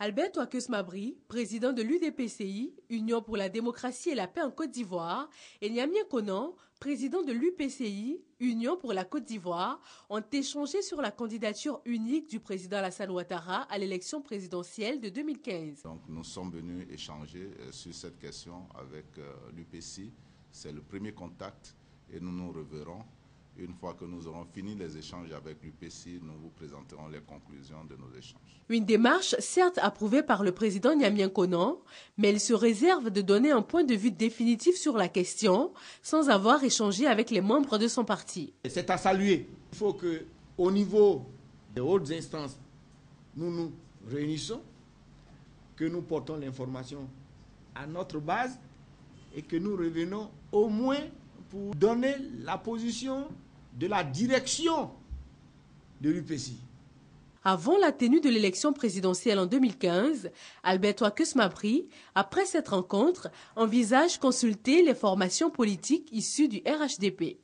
Albert Aqueus Mabri, président de l'UDPCI, Union pour la démocratie et la paix en Côte d'Ivoire, et Niamien Konan, président de l'UPCI, Union pour la Côte d'Ivoire, ont échangé sur la candidature unique du président Alassane Ouattara à l'élection présidentielle de 2015. Donc nous sommes venus échanger euh, sur cette question avec euh, l'UPCI. C'est le premier contact et nous nous reverrons une fois que nous aurons fini les échanges avec l'UPC, nous vous présenterons les conclusions de nos échanges. Une démarche certes approuvée par le président Niamien Konan, mais elle se réserve de donner un point de vue définitif sur la question sans avoir échangé avec les membres de son parti. C'est à saluer. Il faut que, au niveau des hautes instances, nous nous réunissons, que nous portons l'information à notre base et que nous revenons au moins pour donner la position de la direction de l'UPC. Avant la tenue de l'élection présidentielle en 2015, Alberto Acus après cette rencontre, envisage consulter les formations politiques issues du RHDP.